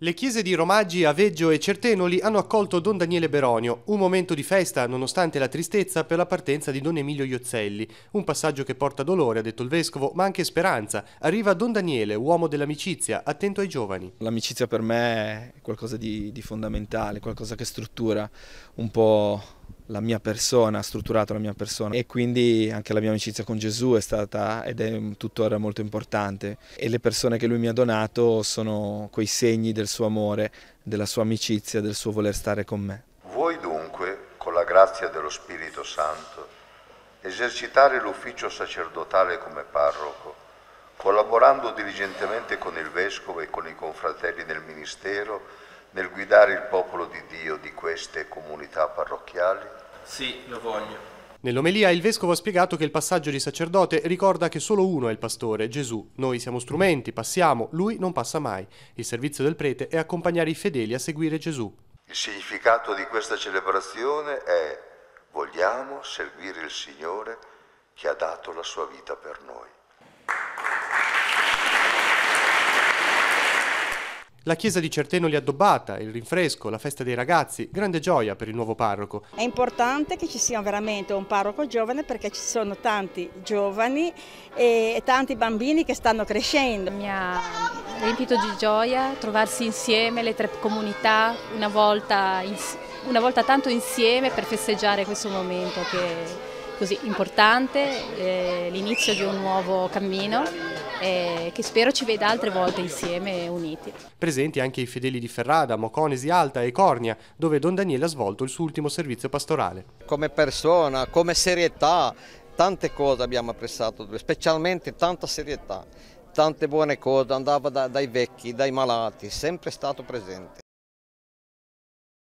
Le chiese di Romaggi, Aveggio e Certenoli hanno accolto Don Daniele Beronio, un momento di festa nonostante la tristezza per la partenza di Don Emilio Iozzelli, un passaggio che porta dolore, ha detto il vescovo, ma anche speranza. Arriva Don Daniele, uomo dell'amicizia, attento ai giovani. L'amicizia per me è qualcosa di, di fondamentale, qualcosa che struttura un po' la mia persona, ha strutturato la mia persona e quindi anche la mia amicizia con Gesù è stata ed è tuttora molto importante e le persone che lui mi ha donato sono quei segni del suo amore, della sua amicizia, del suo voler stare con me. Vuoi dunque, con la grazia dello Spirito Santo, esercitare l'ufficio sacerdotale come parroco, collaborando diligentemente con il Vescovo e con i confratelli nel Ministero nel guidare il popolo di Dio di queste comunità parrocchiali? Sì, lo voglio. Nell'omelia il vescovo ha spiegato che il passaggio di sacerdote ricorda che solo uno è il pastore, Gesù. Noi siamo strumenti, passiamo, lui non passa mai. Il servizio del prete è accompagnare i fedeli a seguire Gesù. Il significato di questa celebrazione è vogliamo servire il Signore che ha dato la sua vita per noi. La chiesa di Certeno li addobbata, il rinfresco, la festa dei ragazzi, grande gioia per il nuovo parroco. È importante che ci sia veramente un parroco giovane perché ci sono tanti giovani e tanti bambini che stanno crescendo. Mi ha riempito di gioia trovarsi insieme le tre comunità una volta, una volta tanto insieme per festeggiare questo momento che così importante, eh, l'inizio di un nuovo cammino eh, che spero ci veda altre volte insieme uniti. Presenti anche i fedeli di Ferrada, Moconesi, Alta e Cornia, dove Don Daniele ha svolto il suo ultimo servizio pastorale. Come persona, come serietà, tante cose abbiamo apprezzato, specialmente tanta serietà, tante buone cose, andava da, dai vecchi, dai malati, sempre stato presente.